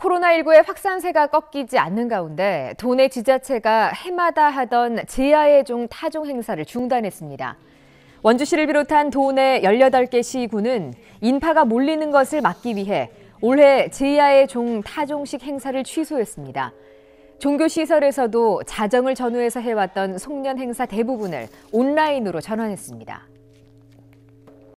코로나19의 확산세가 꺾이지 않는 가운데 도내 지자체가 해마다 하던 지하의종 타종 행사를 중단했습니다. 원주시를 비롯한 도내 18개 시군은 인파가 몰리는 것을 막기 위해 올해 제야의 종 타종식 행사를 취소했습니다. 종교시설에서도 자정을 전후해서 해왔던 송년 행사 대부분을 온라인으로 전환했습니다.